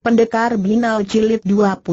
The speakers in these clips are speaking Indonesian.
Pendekar Binal Jilid 29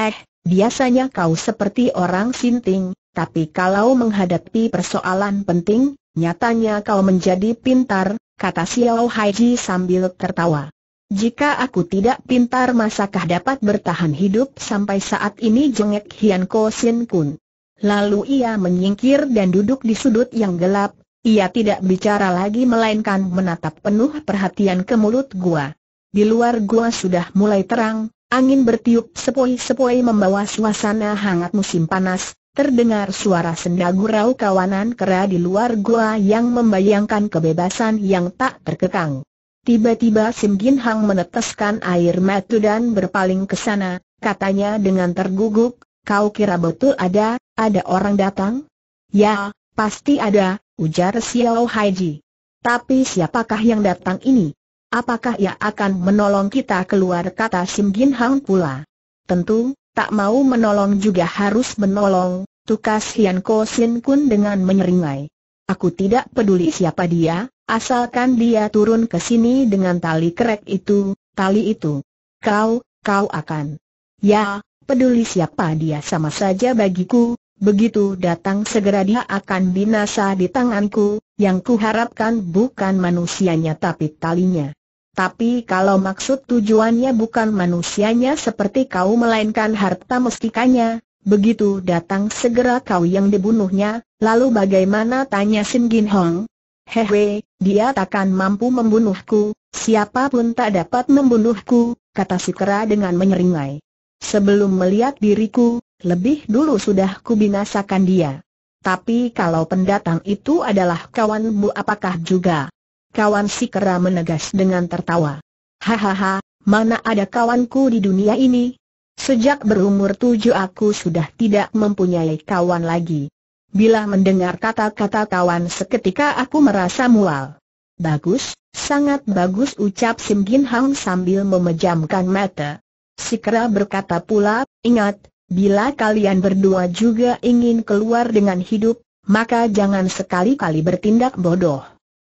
Eh, biasanya kau seperti orang sinting, tapi kalau menghadapi persoalan penting, nyatanya kau menjadi pintar, kata Xiao Haiji sambil tertawa. Jika aku tidak pintar masakah dapat bertahan hidup sampai saat ini jengek Hian Ko Sin Kun. Lalu ia menyingkir dan duduk di sudut yang gelap, ia tidak bicara lagi melainkan menatap penuh perhatian ke mulut gua. Di luar gua sudah mulai terang, angin bertiup sepoi-sepoi membawa suasana hangat musim panas, terdengar suara senda gurau kawanan kera di luar gua yang membayangkan kebebasan yang tak terkekang. Tiba-tiba Sim Gin Hang meneteskan air mata dan berpaling ke sana, katanya dengan terguguk, kau kira betul ada, ada orang datang? Ya, pasti ada, ujar Xiao Haiji. Tapi siapakah yang datang ini? Apakah ia akan menolong kita keluar kata Sim Gin Hang pula? Tentu, tak mau menolong juga harus menolong, tukas Hian Ko Sin Kun dengan menyeringai. Aku tidak peduli siapa dia, asalkan dia turun ke sini dengan tali kerek itu, tali itu. Kau, kau akan. Ya, peduli siapa dia sama saja bagiku, begitu datang segera dia akan binasa di tanganku, yang kuharapkan bukan manusianya tapi talinya. Tapi kalau maksud tujuannya bukan manusianya seperti kau melainkan harta mestikanya, begitu datang segera kau yang dibunuhnya, lalu bagaimana tanya Sim Gin Hong? Hehe, dia takkan mampu membunuhku, siapapun tak dapat membunuhku, kata Sukera dengan menyeringai. Sebelum melihat diriku, lebih dulu sudah kubinasakan dia. Tapi kalau pendatang itu adalah kawanmu apakah juga? kawan si kera menegas dengan tertawa. Hahaha, mana ada kawanku di dunia ini? Sejak berumur tujuh aku sudah tidak mempunyai kawan lagi. Bila mendengar kata-kata kawan seketika aku merasa mual. Bagus, sangat bagus ucap Sim Gin Hang sambil memejamkan mata. Si kera berkata pula, ingat, bila kalian berdua juga ingin keluar dengan hidup, maka jangan sekali-kali bertindak bodoh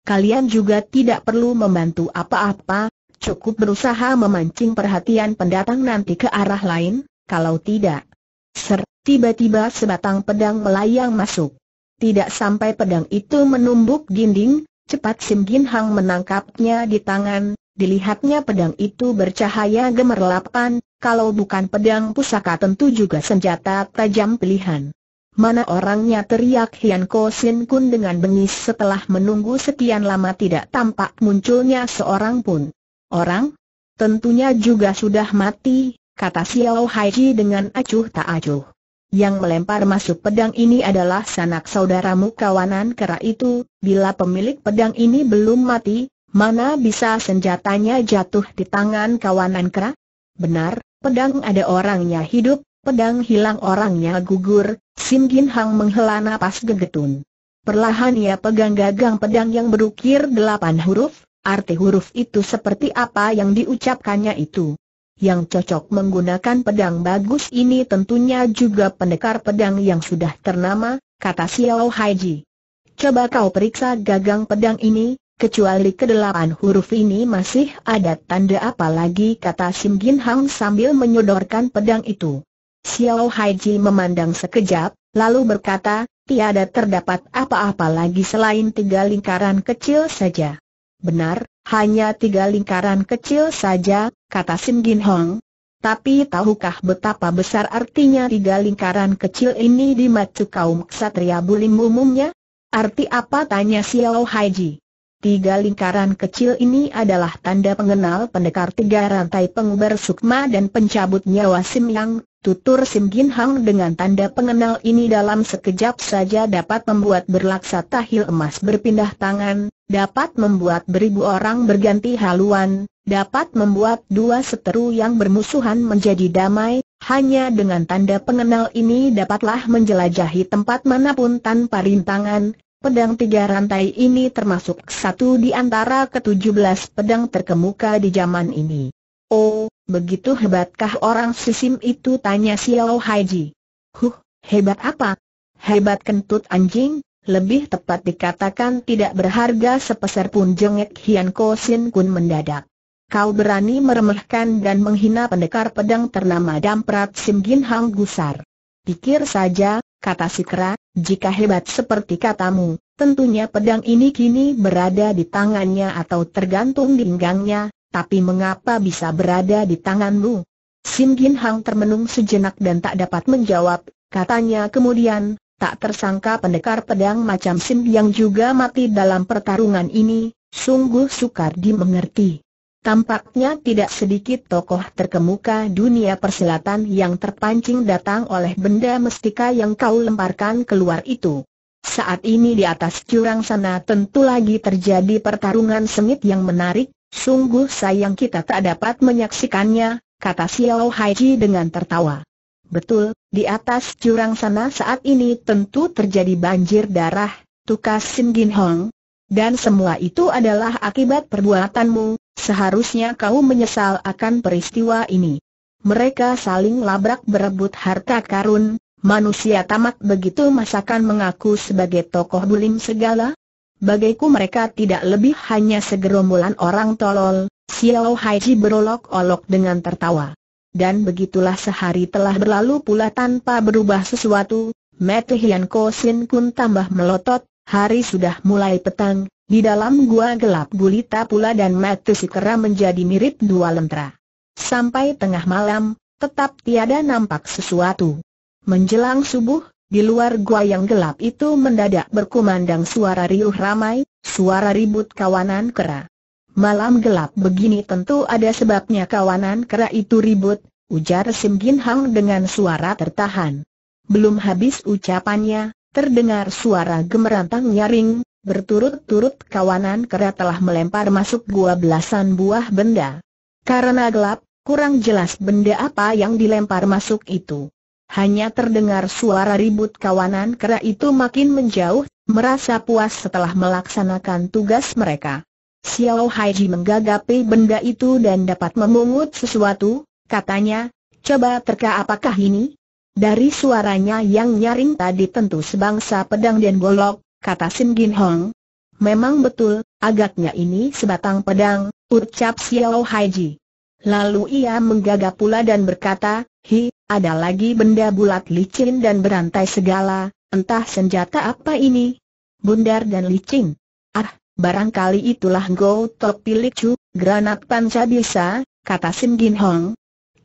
kalian juga tidak perlu membantu apa-apa, cukup berusaha memancing perhatian pendatang nanti ke arah lain, kalau tidak. Ser, tiba-tiba sebatang pedang melayang masuk. Tidak sampai pedang itu menumbuk dinding, cepat Sim Gin Hang menangkapnya di tangan, dilihatnya pedang itu bercahaya gemerlapan, kalau bukan pedang pusaka tentu juga senjata tajam pilihan. Mana orangnya teriak Hian Ko Sin Kun dengan bengis setelah menunggu sekian lama tidak tampak munculnya seorang pun. Orang? Tentunya juga sudah mati, kata Xiao Haiji dengan acuh tak acuh. Yang melempar masuk pedang ini adalah sanak saudaramu kawanan kera itu, bila pemilik pedang ini belum mati, mana bisa senjatanya jatuh di tangan kawanan kera? Benar, pedang ada orangnya hidup, Pedang hilang orangnya gugur, Sim Gin Hang menghela napas gegetun. Perlahan ia pegang gagang pedang yang berukir delapan huruf, arti huruf itu seperti apa yang diucapkannya itu. Yang cocok menggunakan pedang bagus ini tentunya juga pendekar pedang yang sudah ternama, kata Xiao Haiji. Coba kau periksa gagang pedang ini, kecuali kedelapan huruf ini masih ada tanda apa lagi kata Sim Gin Hang sambil menyodorkan pedang itu. Xiao Haiji memandang sekejap, lalu berkata, tiada terdapat apa-apa lagi selain tiga lingkaran kecil saja. Benar, hanya tiga lingkaran kecil saja, kata Sim Gin Hong. Tapi tahukah betapa besar artinya tiga lingkaran kecil ini di mata kaum ksatria bulim umumnya? Arti apa tanya Xiao Haiji? Tiga lingkaran kecil ini adalah tanda pengenal pendekar tiga rantai pengubar sukma dan pencabut nyawa Sim Yang, tutur Sim Gin Hang dengan tanda pengenal ini dalam sekejap saja dapat membuat berlaksa tahil emas berpindah tangan, dapat membuat beribu orang berganti haluan, dapat membuat dua seteru yang bermusuhan menjadi damai, hanya dengan tanda pengenal ini dapatlah menjelajahi tempat manapun tanpa rintangan, Pedang tiga rantai ini termasuk satu di antara ketujuh belas pedang terkemuka di zaman ini. Oh, begitu hebatkah orang sisim itu tanya Xiao Haiji. Huh, hebat apa? Hebat kentut anjing, lebih tepat dikatakan tidak berharga sepeser pun jengek Hian Ko Sin Kun mendadak. Kau berani meremehkan dan menghina pendekar pedang ternama Damprat Gin Hang Gusar. Pikir saja, kata si kera, jika hebat seperti katamu, tentunya pedang ini kini berada di tangannya atau tergantung di pinggangnya, tapi mengapa bisa berada di tanganmu? Sim Gin Hang termenung sejenak dan tak dapat menjawab, katanya kemudian, tak tersangka pendekar pedang macam Sim yang juga mati dalam pertarungan ini, sungguh sukar dimengerti. Tampaknya tidak sedikit tokoh terkemuka dunia persilatan yang terpancing datang oleh benda mestika yang kau lemparkan keluar itu. Saat ini di atas curang sana tentu lagi terjadi pertarungan sengit yang menarik, sungguh sayang kita tak dapat menyaksikannya, kata Xiao Haiji dengan tertawa. Betul, di atas curang sana saat ini tentu terjadi banjir darah, tukas Sim Gin Hong. Dan semua itu adalah akibat perbuatanmu, Seharusnya kau menyesal akan peristiwa ini. Mereka saling labrak berebut harta karun, manusia tamak begitu masakan mengaku sebagai tokoh bulim segala? Bagiku mereka tidak lebih hanya segerombolan orang tolol, Xiao Haiji berolok-olok dengan tertawa. Dan begitulah sehari telah berlalu pula tanpa berubah sesuatu, Mete Hian Ko Kun tambah melotot, hari sudah mulai petang, di dalam gua gelap gulita pula dan mata kera menjadi mirip dua lentera. Sampai tengah malam, tetap tiada nampak sesuatu. Menjelang subuh, di luar gua yang gelap itu mendadak berkumandang suara riuh ramai, suara ribut kawanan kera. Malam gelap begini tentu ada sebabnya kawanan kera itu ribut, ujar Sim Gin Hang dengan suara tertahan. Belum habis ucapannya, terdengar suara gemerantang nyaring, berturut-turut kawanan kera telah melempar masuk gua belasan buah benda. Karena gelap, kurang jelas benda apa yang dilempar masuk itu. Hanya terdengar suara ribut kawanan kera itu makin menjauh, merasa puas setelah melaksanakan tugas mereka. Xiao Haiji menggagapi benda itu dan dapat memungut sesuatu, katanya, coba terka apakah ini? Dari suaranya yang nyaring tadi tentu sebangsa pedang dan golok, kata Sim Gin Hong. Memang betul, agaknya ini sebatang pedang, ucap Xiao Haiji. Lalu ia menggagap pula dan berkata, Hi, ada lagi benda bulat licin dan berantai segala, entah senjata apa ini. Bundar dan licin. Ah, barangkali itulah Go Tok Pilicu, granat panca bisa, kata Sim Gin Hong.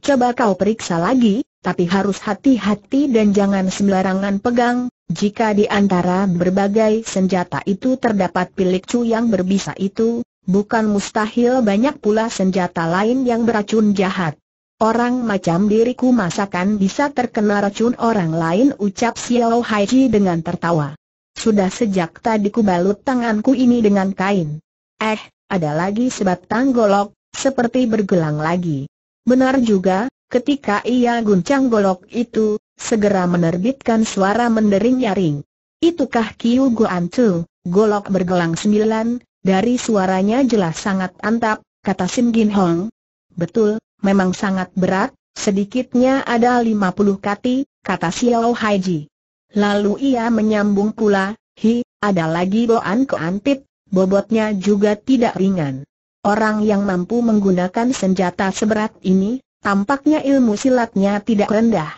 Coba kau periksa lagi, tapi harus hati-hati dan jangan sembarangan pegang, jika di antara berbagai senjata itu terdapat cu yang berbisa itu, bukan mustahil banyak pula senjata lain yang beracun jahat. Orang macam diriku masakan bisa terkena racun orang lain ucap Xiao Haiji dengan tertawa. Sudah sejak tadi ku balut tanganku ini dengan kain. Eh, ada lagi sebatang golok, seperti bergelang lagi. Benar juga, ketika ia guncang golok itu, segera menerbitkan suara mendering-nyaring. Itukah Kiu Guan Tu, golok bergelang sembilan, dari suaranya jelas sangat antap, kata Sim Gin Hong. Betul, memang sangat berat, sedikitnya ada lima puluh kati, kata Xiao ji. Lalu ia menyambung pula, hi, ada lagi Boan Pit, bobotnya juga tidak ringan. Orang yang mampu menggunakan senjata seberat ini, tampaknya ilmu silatnya tidak rendah.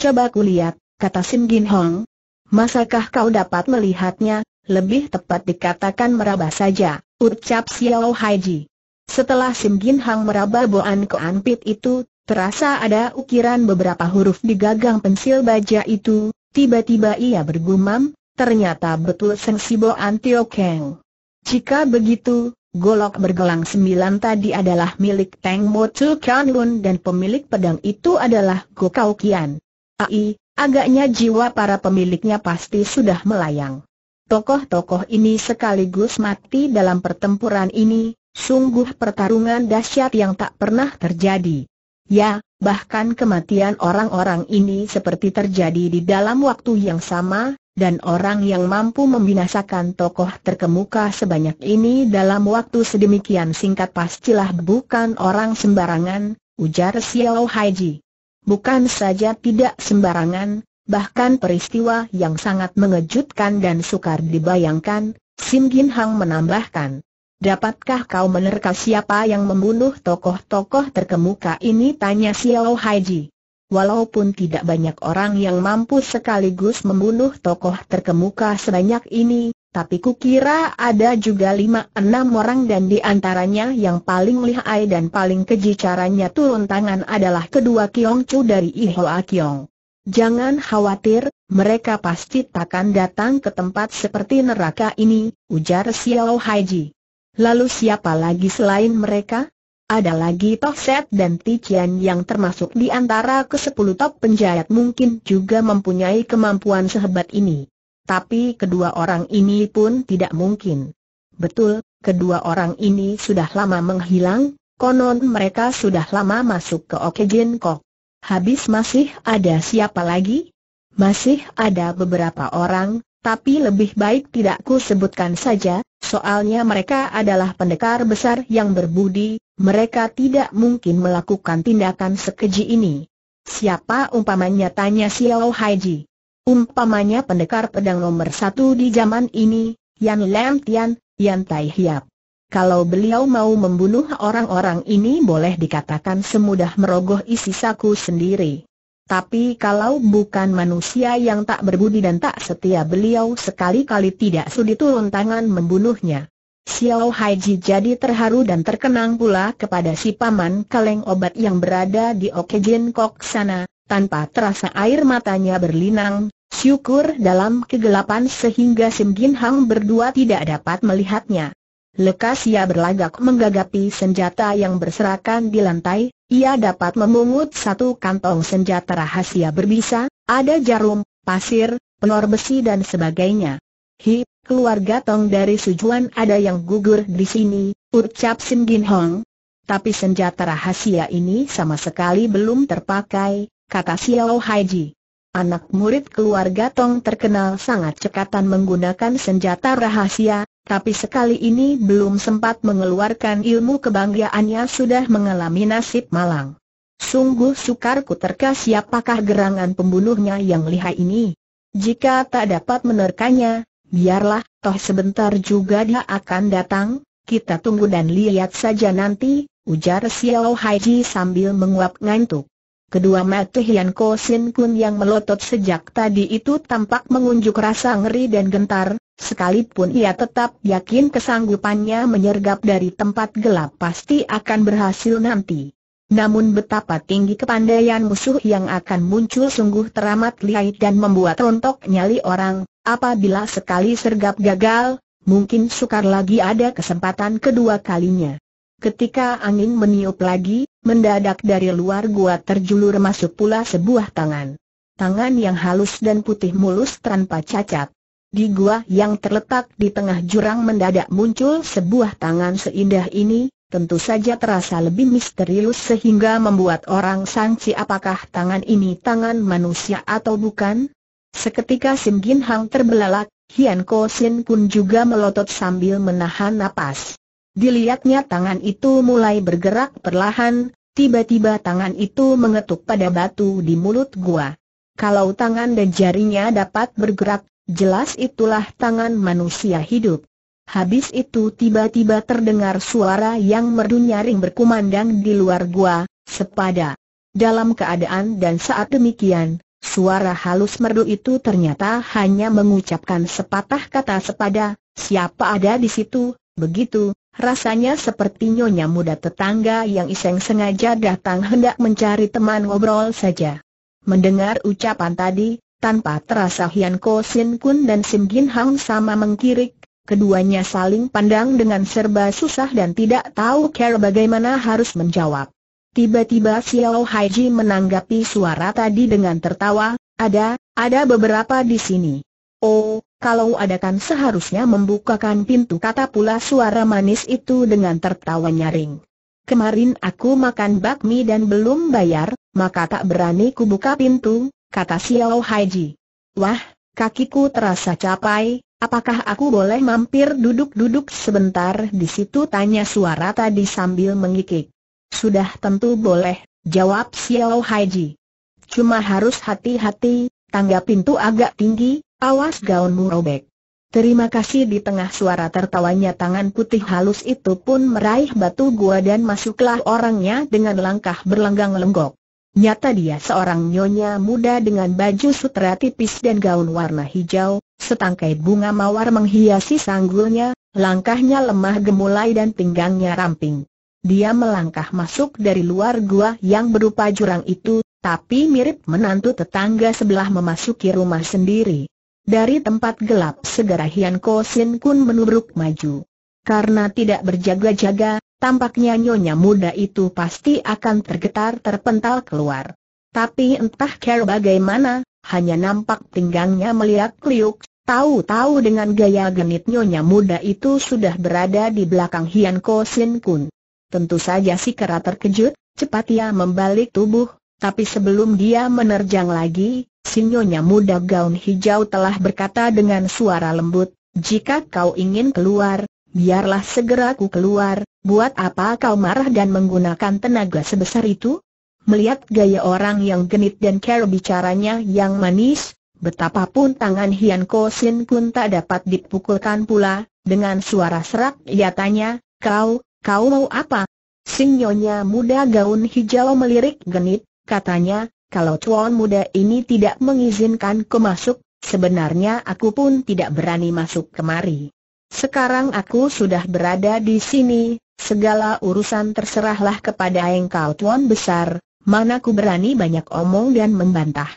Coba kulihat, kata Sim Gin Hong. Masakah kau dapat melihatnya, lebih tepat dikatakan meraba saja, ucap Xiao Haiji. Setelah Sim Gin Hong meraba boan keanpit itu, terasa ada ukiran beberapa huruf di gagang pensil baja itu, tiba-tiba ia bergumam, ternyata betul sensibo boan Tio Kang. Jika begitu, Golok bergelang sembilan tadi adalah milik Teng Mo Kan Lun dan pemilik pedang itu adalah Go Kau Kian. Ai, agaknya jiwa para pemiliknya pasti sudah melayang. Tokoh-tokoh ini sekaligus mati dalam pertempuran ini, sungguh pertarungan dahsyat yang tak pernah terjadi. Ya, bahkan kematian orang-orang ini seperti terjadi di dalam waktu yang sama, dan orang yang mampu membinasakan tokoh terkemuka sebanyak ini dalam waktu sedemikian singkat pastilah bukan orang sembarangan, ujar Xiao Haiji. Bukan saja tidak sembarangan, bahkan peristiwa yang sangat mengejutkan dan sukar dibayangkan, Sim Gin Hang menambahkan. Dapatkah kau menerka siapa yang membunuh tokoh-tokoh terkemuka ini? Tanya Xiao Haiji. Walaupun tidak banyak orang yang mampu sekaligus membunuh tokoh terkemuka sebanyak ini, tapi kukira ada juga lima enam orang dan di antaranya yang paling lihai dan paling keji caranya turun tangan adalah kedua Kiong Chu dari Ihoa Kiong. Jangan khawatir, mereka pasti takkan datang ke tempat seperti neraka ini, ujar Xiao Haiji. Lalu siapa lagi selain mereka? Ada lagi Toh Set dan Tijian yang termasuk di antara ke-10 top penjahat mungkin juga mempunyai kemampuan sehebat ini tapi kedua orang ini pun tidak mungkin. Betul, kedua orang ini sudah lama menghilang, konon mereka sudah lama masuk ke Okejin Kok. Habis masih ada siapa lagi? Masih ada beberapa orang, tapi lebih baik tidak ku sebutkan saja, soalnya mereka adalah pendekar besar yang berbudi, mereka tidak mungkin melakukan tindakan sekeji ini. Siapa umpamanya tanya Xiao Haiji? Umpamanya pendekar pedang nomor satu di zaman ini, Yan Lam Tian, Yan Tai Hiap. Kalau beliau mau membunuh orang-orang ini boleh dikatakan semudah merogoh isi saku sendiri. Tapi kalau bukan manusia yang tak berbudi dan tak setia beliau sekali-kali tidak sudi turun tangan membunuhnya. Xiao Haiji jadi terharu dan terkenang pula kepada si paman kaleng obat yang berada di Okejin Kok sana, tanpa terasa air matanya berlinang, Syukur dalam kegelapan sehingga Sim Gin Hang berdua tidak dapat melihatnya. Lekas ia berlagak menggagapi senjata yang berserakan di lantai, ia dapat memungut satu kantong senjata rahasia berbisa, ada jarum, pasir, penor besi dan sebagainya. Hi, keluarga Tong dari Sujuan ada yang gugur di sini, ucap Sim Gin Hong. Tapi senjata rahasia ini sama sekali belum terpakai, kata Xiao Haiji. Anak murid keluarga Tong terkenal sangat cekatan menggunakan senjata rahasia, tapi sekali ini belum sempat mengeluarkan ilmu kebanggaannya sudah mengalami nasib malang. Sungguh sukar ku terka siapakah gerangan pembunuhnya yang lihai ini. Jika tak dapat menerkanya, biarlah, toh sebentar juga dia akan datang, kita tunggu dan lihat saja nanti, ujar Xiao Haiji sambil menguap ngantuk. Kedua mata Hian Ko Sin Kun yang melotot sejak tadi itu tampak mengunjuk rasa ngeri dan gentar, sekalipun ia tetap yakin kesanggupannya menyergap dari tempat gelap pasti akan berhasil nanti. Namun betapa tinggi kepandaian musuh yang akan muncul sungguh teramat lihai dan membuat rontok nyali orang, apabila sekali sergap gagal, mungkin sukar lagi ada kesempatan kedua kalinya. Ketika angin meniup lagi, mendadak dari luar gua terjulur masuk pula sebuah tangan. Tangan yang halus dan putih mulus tanpa cacat. Di gua yang terletak di tengah jurang mendadak muncul sebuah tangan seindah ini, tentu saja terasa lebih misterius sehingga membuat orang sangsi apakah tangan ini tangan manusia atau bukan. Seketika Sim Gin Hang terbelalak, Hian Ko Sin pun juga melotot sambil menahan napas. Dilihatnya tangan itu mulai bergerak perlahan, tiba-tiba tangan itu mengetuk pada batu di mulut gua. Kalau tangan dan jarinya dapat bergerak, jelas itulah tangan manusia hidup. Habis itu tiba-tiba terdengar suara yang merdu nyaring berkumandang di luar gua, sepada. Dalam keadaan dan saat demikian, suara halus merdu itu ternyata hanya mengucapkan sepatah kata sepada, siapa ada di situ, begitu, rasanya seperti nyonya muda tetangga yang iseng sengaja datang hendak mencari teman ngobrol saja. Mendengar ucapan tadi, tanpa terasa Hian Ko Sin Kun dan Sim Gin Hang sama mengkirik, keduanya saling pandang dengan serba susah dan tidak tahu cara bagaimana harus menjawab. Tiba-tiba Xiao Haiji menanggapi suara tadi dengan tertawa, ada, ada beberapa di sini. Oh, kalau adakan seharusnya membukakan pintu kata pula suara manis itu dengan tertawa nyaring. Kemarin aku makan bakmi dan belum bayar, maka tak berani kubuka pintu, kata Xiao Haiji. Wah, kakiku terasa capai, apakah aku boleh mampir duduk-duduk sebentar di situ tanya suara tadi sambil mengikik. Sudah tentu boleh, jawab Xiao Haiji. Cuma harus hati-hati, tangga pintu agak tinggi, Awas gaunmu robek. Terima kasih di tengah suara tertawanya tangan putih halus itu pun meraih batu gua dan masuklah orangnya dengan langkah berlenggang lenggok. Nyata dia seorang nyonya muda dengan baju sutra tipis dan gaun warna hijau, setangkai bunga mawar menghiasi sanggulnya, langkahnya lemah gemulai dan pinggangnya ramping. Dia melangkah masuk dari luar gua yang berupa jurang itu, tapi mirip menantu tetangga sebelah memasuki rumah sendiri. Dari tempat gelap segera Hian Ko Sin Kun menubruk maju. Karena tidak berjaga-jaga, tampaknya nyonya muda itu pasti akan tergetar terpental keluar. Tapi entah care bagaimana, hanya nampak pinggangnya meliak-liuk, tahu-tahu dengan gaya genit nyonya muda itu sudah berada di belakang Hian Ko Sin Kun. Tentu saja si kera terkejut, cepat ia membalik tubuh, tapi sebelum dia menerjang lagi, Sinyonya muda gaun hijau telah berkata dengan suara lembut, jika kau ingin keluar, biarlah segera ku keluar, buat apa kau marah dan menggunakan tenaga sebesar itu? Melihat gaya orang yang genit dan cara bicaranya yang manis, betapapun tangan Hian Ko Sin pun tak dapat dipukulkan pula, dengan suara serak ia tanya, kau, kau mau apa? Sinyonya muda gaun hijau melirik genit, katanya, kalau tuan muda ini tidak mengizinkan mengizinkanku masuk, sebenarnya aku pun tidak berani masuk kemari. Sekarang aku sudah berada di sini, segala urusan terserahlah kepada engkau tuan besar, mana ku berani banyak omong dan membantah.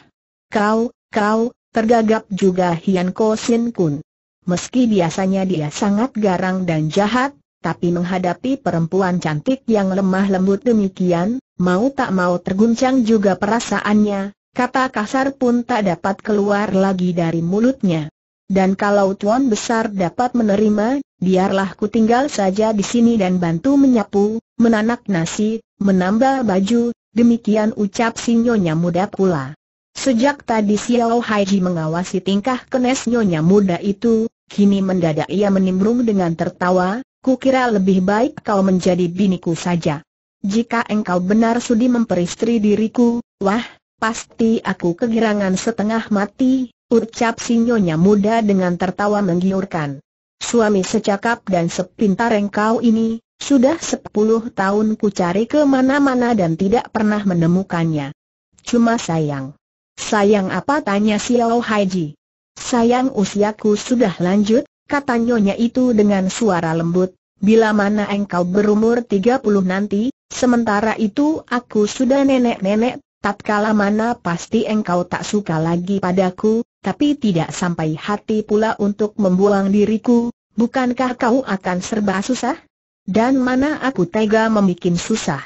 Kau, kau, tergagap juga Hian Ko Sin Kun. Meski biasanya dia sangat garang dan jahat, tapi menghadapi perempuan cantik yang lemah lembut demikian, Mau tak mau terguncang juga perasaannya, kata kasar pun tak dapat keluar lagi dari mulutnya. Dan kalau tuan besar dapat menerima, biarlah ku tinggal saja di sini dan bantu menyapu, menanak nasi, menambal baju, demikian ucap si nyonya muda pula. Sejak tadi Xiao Haiji mengawasi tingkah kenes nyonya muda itu, kini mendadak ia menimbrung dengan tertawa, Ku kira lebih baik kau menjadi biniku saja jika engkau benar sudi memperistri diriku, wah, pasti aku kegirangan setengah mati, ucap sinyonya muda dengan tertawa menggiurkan. Suami secakap dan sepintar engkau ini, sudah sepuluh tahun ku cari ke mana-mana dan tidak pernah menemukannya. Cuma sayang. Sayang apa tanya Xiao si Haiji. Sayang usiaku sudah lanjut, kata nyonya itu dengan suara lembut, bila mana engkau berumur 30 nanti, Sementara itu aku sudah nenek-nenek, tak tatkala mana pasti engkau tak suka lagi padaku, tapi tidak sampai hati pula untuk membuang diriku, bukankah kau akan serba susah? Dan mana aku tega membuat susah?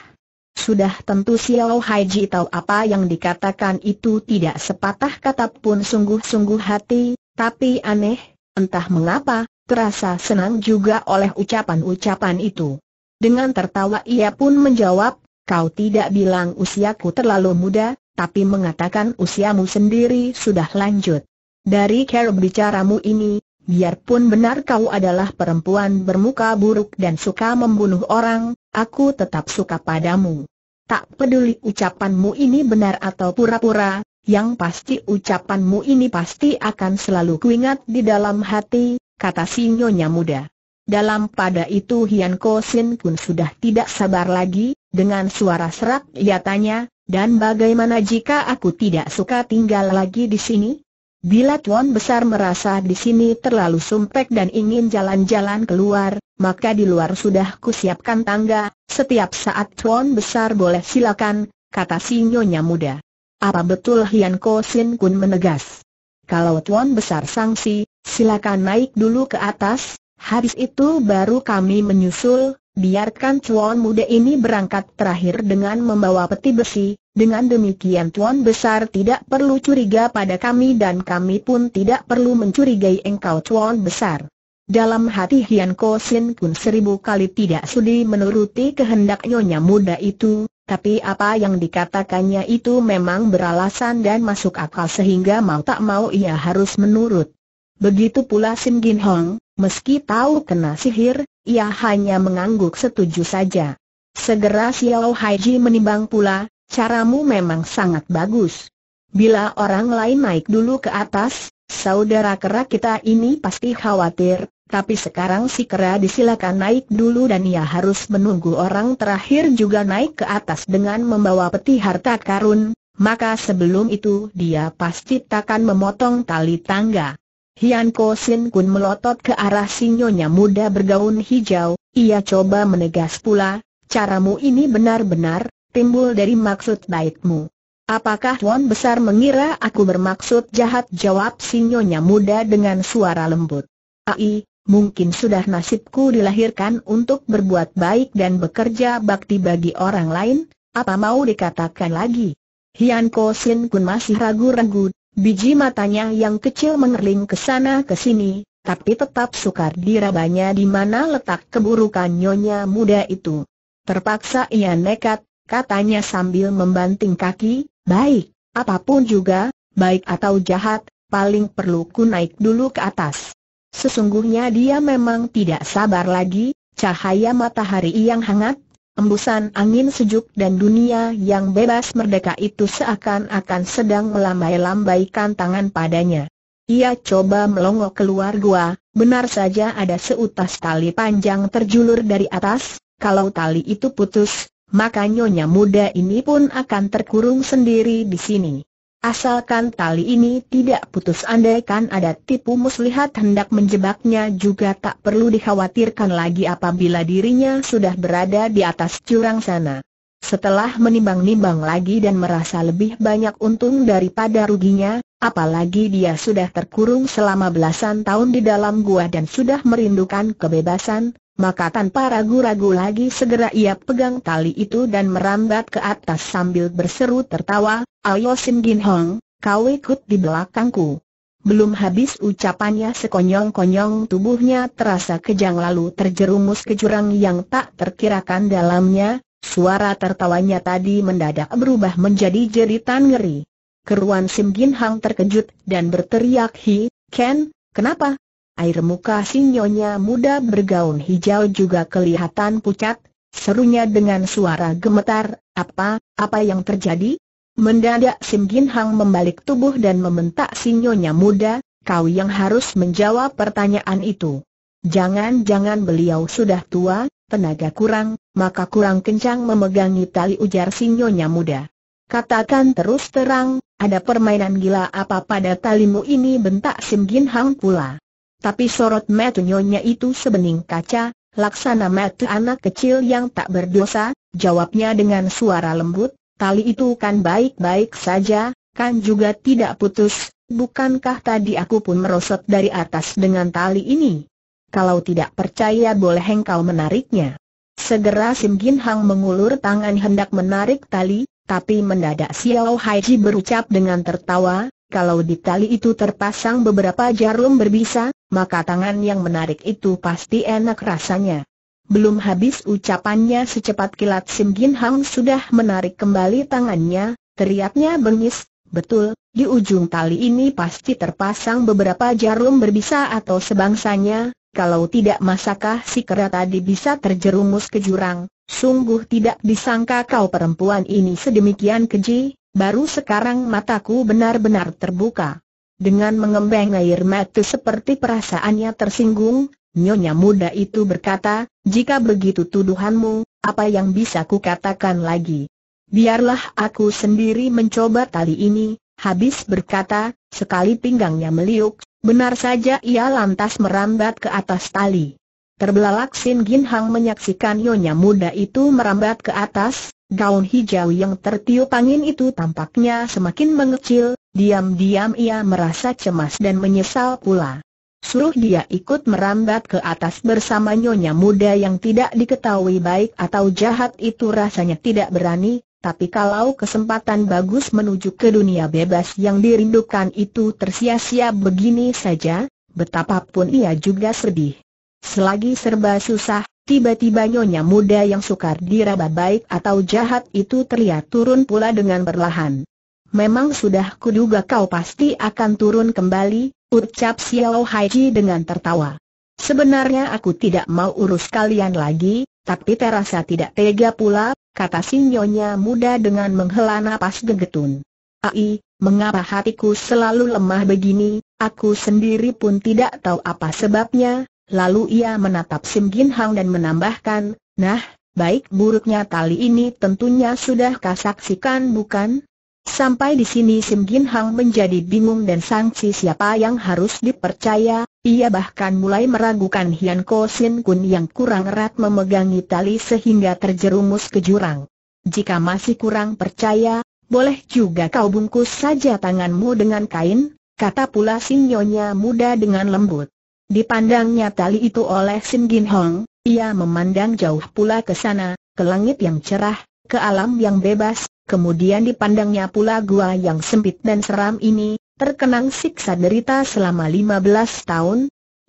Sudah tentu Xiao Haiji tahu apa yang dikatakan itu tidak sepatah kata pun sungguh-sungguh hati, tapi aneh, entah mengapa, terasa senang juga oleh ucapan-ucapan itu. Dengan tertawa ia pun menjawab, kau tidak bilang usiaku terlalu muda, tapi mengatakan usiamu sendiri sudah lanjut. Dari cara bicaramu ini, biarpun benar kau adalah perempuan bermuka buruk dan suka membunuh orang, aku tetap suka padamu. Tak peduli ucapanmu ini benar atau pura-pura, yang pasti ucapanmu ini pasti akan selalu kuingat di dalam hati, kata si nyonya muda. Dalam pada itu Hian Ko Sin pun sudah tidak sabar lagi, dengan suara serak ia tanya, dan bagaimana jika aku tidak suka tinggal lagi di sini? Bila Tuan Besar merasa di sini terlalu sumpek dan ingin jalan-jalan keluar, maka di luar sudah kusiapkan tangga, setiap saat Tuan Besar boleh silakan, kata si Nyonya Muda. Apa betul Hian Ko Sin Kun menegas? Kalau Tuan Besar sangsi, silakan naik dulu ke atas, Habis itu baru kami menyusul, biarkan Tuan muda ini berangkat terakhir dengan membawa peti besi, dengan demikian Tuan besar tidak perlu curiga pada kami dan kami pun tidak perlu mencurigai engkau Tuan besar. Dalam hati Hian Ko Sin Kun seribu kali tidak sudi menuruti kehendak nyonya muda itu, tapi apa yang dikatakannya itu memang beralasan dan masuk akal sehingga mau tak mau ia harus menurut. Begitu pula Sim Gin Hong, Meski tahu kena sihir, ia hanya mengangguk setuju saja. Segera Xiao Haiji menimbang pula, caramu memang sangat bagus. Bila orang lain naik dulu ke atas, saudara kera kita ini pasti khawatir, tapi sekarang si kera disilakan naik dulu dan ia harus menunggu orang terakhir juga naik ke atas dengan membawa peti harta karun, maka sebelum itu dia pasti takkan memotong tali tangga. Hian Ko Sin Kun melotot ke arah sinyonya muda bergaun hijau, ia coba menegas pula, caramu ini benar-benar timbul dari maksud baikmu. Apakah Tuan Besar mengira aku bermaksud jahat jawab sinyonya muda dengan suara lembut. Ai, mungkin sudah nasibku dilahirkan untuk berbuat baik dan bekerja bakti bagi orang lain, apa mau dikatakan lagi? Hian Ko Sin Kun masih ragu-ragu, Biji matanya yang kecil mengerling ke sana ke sini, tapi tetap sukar dirabanya di mana letak keburukan nyonya muda itu. Terpaksa ia nekat, katanya sambil membanting kaki, baik, apapun juga, baik atau jahat, paling perlu ku naik dulu ke atas. Sesungguhnya dia memang tidak sabar lagi, cahaya matahari yang hangat, Embusan angin sejuk dan dunia yang bebas merdeka itu seakan-akan sedang melambai-lambaikan tangan padanya. Ia coba melongo keluar gua, benar saja ada seutas tali panjang terjulur dari atas, kalau tali itu putus, maka nyonya muda ini pun akan terkurung sendiri di sini. Asalkan tali ini tidak putus andaikan ada tipu muslihat hendak menjebaknya juga tak perlu dikhawatirkan lagi apabila dirinya sudah berada di atas jurang sana. Setelah menimbang-nimbang lagi dan merasa lebih banyak untung daripada ruginya, apalagi dia sudah terkurung selama belasan tahun di dalam gua dan sudah merindukan kebebasan, maka tanpa ragu-ragu lagi segera ia pegang tali itu dan merambat ke atas sambil berseru tertawa, Ayo Sim Gin Hong, kau ikut di belakangku. Belum habis ucapannya sekonyong-konyong tubuhnya terasa kejang lalu terjerumus ke jurang yang tak terkirakan dalamnya, suara tertawanya tadi mendadak berubah menjadi jeritan ngeri. Keruan Sim Gin Hang terkejut dan berteriak Hi, Ken, kenapa? Air muka sinyonya muda bergaun hijau juga kelihatan pucat, serunya dengan suara gemetar, apa, apa yang terjadi? Mendadak Sim Gin Hang membalik tubuh dan membentak sinyonya muda, kau yang harus menjawab pertanyaan itu. Jangan-jangan beliau sudah tua, tenaga kurang, maka kurang kencang memegangi tali ujar sinyonya muda. Katakan terus terang, ada permainan gila apa pada talimu ini bentak Sim Gin Hang pula. Tapi sorot nyonya itu sebening kaca, laksana mata anak kecil yang tak berdosa, jawabnya dengan suara lembut, tali itu kan baik-baik saja, kan juga tidak putus, bukankah tadi aku pun merosot dari atas dengan tali ini? Kalau tidak percaya boleh engkau menariknya. Segera Sim Gin Hang mengulur tangan hendak menarik tali, tapi mendadak Xiao Haiji berucap dengan tertawa, kalau di tali itu terpasang beberapa jarum berbisa, maka tangan yang menarik itu pasti enak rasanya. Belum habis ucapannya secepat kilat Sim Gin Hang sudah menarik kembali tangannya, teriaknya bengis, betul, di ujung tali ini pasti terpasang beberapa jarum berbisa atau sebangsanya, kalau tidak masakah si kera tadi bisa terjerumus ke jurang, sungguh tidak disangka kau perempuan ini sedemikian keji, Baru sekarang mataku benar-benar terbuka. Dengan mengembang air mata seperti perasaannya tersinggung, Nyonya muda itu berkata, jika begitu tuduhanmu, apa yang bisa ku katakan lagi? Biarlah aku sendiri mencoba tali ini, habis berkata, sekali pinggangnya meliuk, benar saja ia lantas merambat ke atas tali. Terbelalak Sin Gin Hang menyaksikan Nyonya muda itu merambat ke atas, Gaun hijau yang tertiup angin itu tampaknya semakin mengecil, diam-diam ia merasa cemas dan menyesal pula. Suruh dia ikut merambat ke atas bersama nyonya muda yang tidak diketahui baik atau jahat itu rasanya tidak berani, tapi kalau kesempatan bagus menuju ke dunia bebas yang dirindukan itu tersia-sia begini saja, betapapun ia juga sedih. Selagi serba susah, Tiba-tiba nyonya muda yang sukar diraba baik atau jahat itu terlihat turun pula dengan perlahan. Memang sudah kuduga kau pasti akan turun kembali, ucap Xiao Haiji dengan tertawa. Sebenarnya aku tidak mau urus kalian lagi, tapi terasa tidak tega pula, kata si nyonya muda dengan menghela napas gegetun. Ai, mengapa hatiku selalu lemah begini, aku sendiri pun tidak tahu apa sebabnya, Lalu ia menatap Sim Gin Hang dan menambahkan, nah, baik buruknya tali ini tentunya sudah kasaksikan bukan? Sampai di sini Sim Gin Hang menjadi bingung dan sangsi siapa yang harus dipercaya, ia bahkan mulai meragukan Hian Ko Sin Kun yang kurang erat memegangi tali sehingga terjerumus ke jurang. Jika masih kurang percaya, boleh juga kau bungkus saja tanganmu dengan kain, kata pula sinyonya muda dengan lembut. Dipandangnya tali itu oleh Sim Gin Hong, ia memandang jauh pula ke sana, ke langit yang cerah, ke alam yang bebas, kemudian dipandangnya pula gua yang sempit dan seram ini, terkenang siksa derita selama 15 tahun.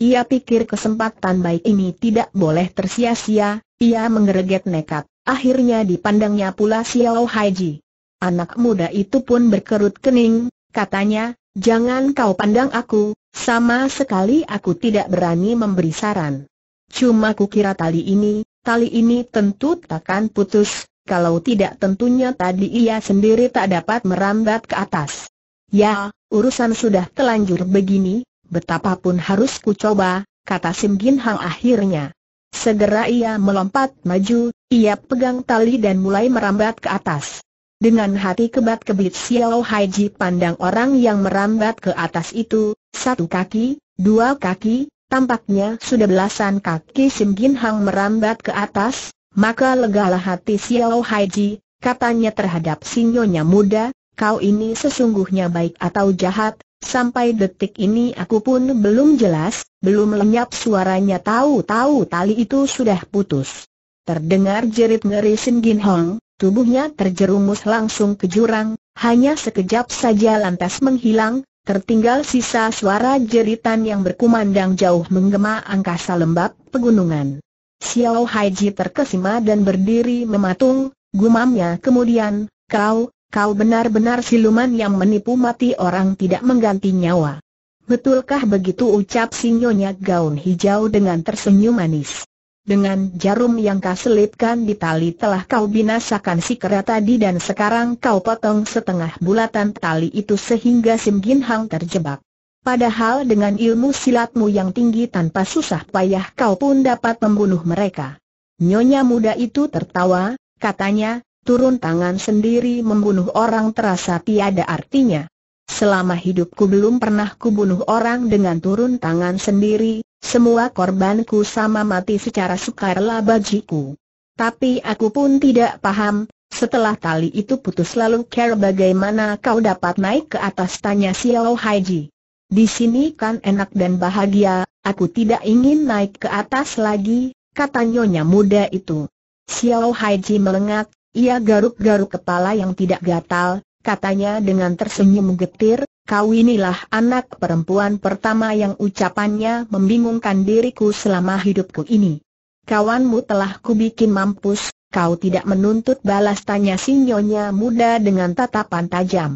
Ia pikir kesempatan baik ini tidak boleh tersia-sia, ia menggereget nekat, akhirnya dipandangnya pula Xiao Haiji. Anak muda itu pun berkerut kening, katanya, Jangan kau pandang aku, sama sekali aku tidak berani memberi saran. Cuma kukira tali ini, tali ini tentu takkan putus, kalau tidak tentunya tadi ia sendiri tak dapat merambat ke atas. Ya, urusan sudah telanjur begini, betapapun harus ku coba, kata Sim Gin Hang akhirnya. Segera ia melompat maju, ia pegang tali dan mulai merambat ke atas. Dengan hati kebat-kebit Xiao Haiji pandang orang yang merambat ke atas itu, satu kaki, dua kaki, tampaknya sudah belasan kaki Sim Gin Hang merambat ke atas, maka legalah hati Xiao Haiji, katanya terhadap sinyonya muda, kau ini sesungguhnya baik atau jahat, Sampai detik ini aku pun belum jelas, belum lenyap suaranya tahu-tahu tali itu sudah putus. Terdengar jerit ngeri Sim Gin Hang. Tubuhnya terjerumus langsung ke jurang, hanya sekejap saja lantas menghilang, tertinggal sisa suara jeritan yang berkumandang jauh menggema angkasa lembab pegunungan. Xiao Haiji terkesima dan berdiri mematung, gumamnya kemudian, kau, kau benar-benar siluman yang menipu mati orang tidak mengganti nyawa. Betulkah begitu ucap sinyonya gaun hijau dengan tersenyum manis. Dengan jarum yang kau selipkan di tali telah kau binasakan si kera tadi dan sekarang kau potong setengah bulatan tali itu sehingga Sim Gin Hang terjebak. Padahal dengan ilmu silatmu yang tinggi tanpa susah payah kau pun dapat membunuh mereka. Nyonya muda itu tertawa, katanya, turun tangan sendiri membunuh orang terasa tiada artinya. Selama hidupku belum pernah kubunuh orang dengan turun tangan sendiri, semua korbanku sama mati secara sukarela bagiku. Tapi aku pun tidak paham, setelah tali itu putus lalu care bagaimana kau dapat naik ke atas tanya Xiao Haiji. Di sini kan enak dan bahagia, aku tidak ingin naik ke atas lagi, kata nyonya muda itu. Xiao Haiji melengak, ia garuk-garuk kepala yang tidak gatal, katanya dengan tersenyum getir, kau inilah anak perempuan pertama yang ucapannya membingungkan diriku selama hidupku ini. Kawanmu telah kubikin mampus, kau tidak menuntut balas tanya Sinyonya muda dengan tatapan tajam.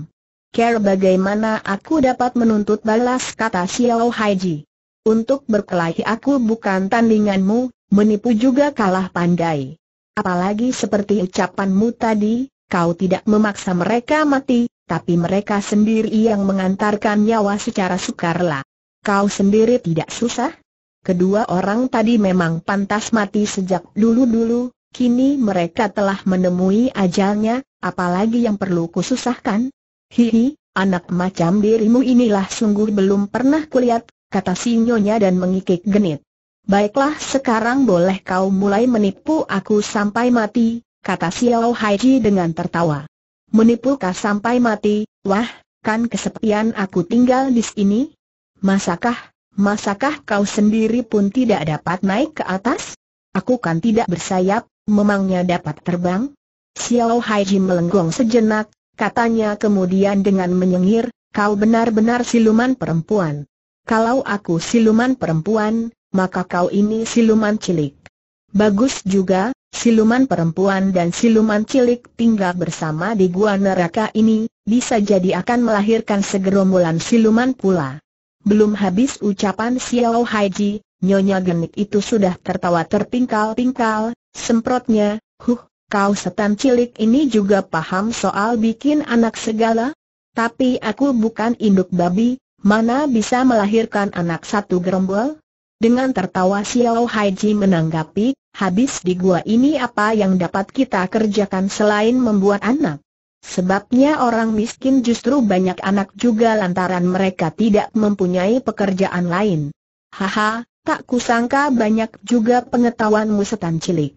Care bagaimana aku dapat menuntut balas kata Xiao Haiji. Untuk berkelahi aku bukan tandinganmu, menipu juga kalah pandai. Apalagi seperti ucapanmu tadi, kau tidak memaksa mereka mati, tapi mereka sendiri yang mengantarkan nyawa secara sukarela. Kau sendiri tidak susah? Kedua orang tadi memang pantas mati sejak dulu-dulu, kini mereka telah menemui ajalnya, apalagi yang perlu kususahkan? Hihi, anak macam dirimu inilah sungguh belum pernah kulihat, kata Sinyonya dan mengikik genit. Baiklah sekarang boleh kau mulai menipu aku sampai mati, kata Xiao Haiji dengan tertawa. Menipu kah sampai mati, wah, kan kesepian aku tinggal di sini? Masakah, masakah kau sendiri pun tidak dapat naik ke atas? Aku kan tidak bersayap, memangnya dapat terbang? Xiao Haiji melenggong sejenak, katanya kemudian dengan menyengir, kau benar-benar siluman perempuan. Kalau aku siluman perempuan, maka kau ini siluman cilik. Bagus juga, siluman perempuan dan siluman cilik tinggal bersama di gua neraka ini, bisa jadi akan melahirkan segerombolan siluman pula. Belum habis ucapan Xiao Haiji, Nyonya Genik itu sudah tertawa terpingkal-pingkal, semprotnya, huh, kau setan cilik ini juga paham soal bikin anak segala? Tapi aku bukan induk babi, mana bisa melahirkan anak satu gerombol? Dengan tertawa Xiao Haiji menanggapi, habis di gua ini apa yang dapat kita kerjakan selain membuat anak? Sebabnya orang miskin justru banyak anak juga lantaran mereka tidak mempunyai pekerjaan lain. Haha, tak kusangka banyak juga pengetahuanmu setan cilik.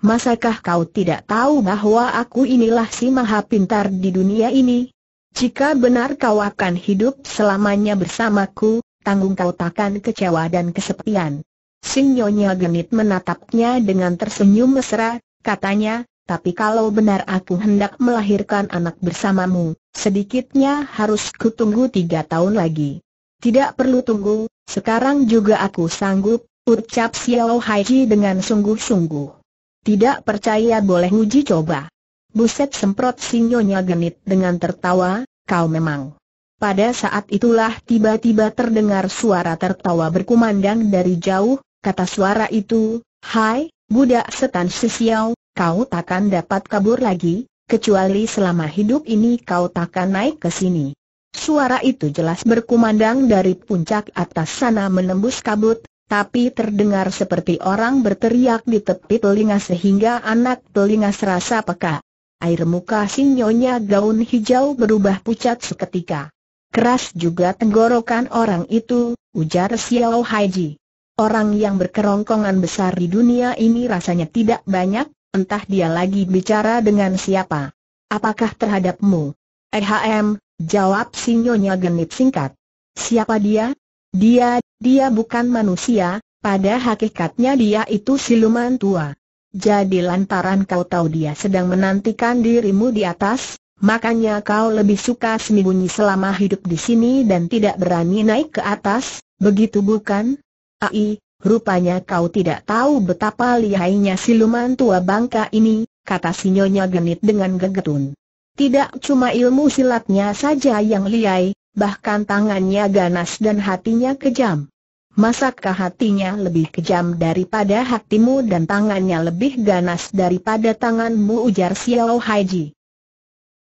Masakah kau tidak tahu bahwa aku inilah si maha pintar di dunia ini? Jika benar kau akan hidup selamanya bersamaku, tanggung kau takkan kecewa dan kesepian. Sinyonya genit menatapnya dengan tersenyum mesra, katanya, tapi kalau benar aku hendak melahirkan anak bersamamu, sedikitnya harus kutunggu tiga tahun lagi. Tidak perlu tunggu, sekarang juga aku sanggup, ucap Xiao Haiji dengan sungguh-sungguh. Tidak percaya boleh uji coba. Buset semprot sinyonya genit dengan tertawa, kau memang. Pada saat itulah tiba-tiba terdengar suara tertawa berkumandang dari jauh, kata suara itu, Hai, budak setan sisiau, kau takkan dapat kabur lagi, kecuali selama hidup ini kau takkan naik ke sini. Suara itu jelas berkumandang dari puncak atas sana menembus kabut, tapi terdengar seperti orang berteriak di tepi telinga sehingga anak telinga serasa peka. Air muka sinyonya gaun hijau berubah pucat seketika. Keras juga tenggorokan orang itu, ujar Xiao Haiji. Orang yang berkerongkongan besar di dunia ini rasanya tidak banyak, entah dia lagi bicara dengan siapa. Apakah terhadapmu? EHM, jawab sinyonya genit singkat. Siapa dia? Dia, dia bukan manusia, pada hakikatnya dia itu siluman tua. Jadi lantaran kau tahu dia sedang menantikan dirimu di atas, makanya kau lebih suka sembunyi selama hidup di sini dan tidak berani naik ke atas, begitu bukan? Ai, rupanya kau tidak tahu betapa lihainya siluman tua bangka ini, kata sinyonya genit dengan gegetun. Tidak cuma ilmu silatnya saja yang lihai, bahkan tangannya ganas dan hatinya kejam. Masakkah hatinya lebih kejam daripada hatimu dan tangannya lebih ganas daripada tanganmu ujar Xiao Haiji.